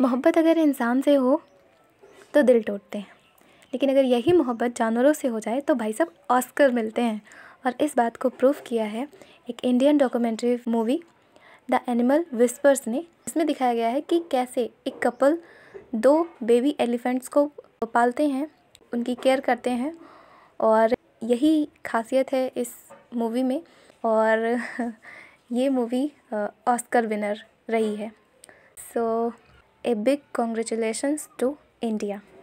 मोहब्बत अगर इंसान से हो तो दिल टूटते हैं लेकिन अगर यही मोहब्बत जानवरों से हो जाए तो भाई साहब ऑस्कर मिलते हैं और इस बात को प्रूव किया है एक Indian documentary movie the animal whispers ने इसमें दिखाया गया है कि कैसे एक कपल दो बेबी एलिफेंट्स को पालते हैं उनकी केयर करते हैं और यही खासियत है इस मूवी में और ये मूवी ऑस्कर विनर रही है सो so, a big congratulations to India.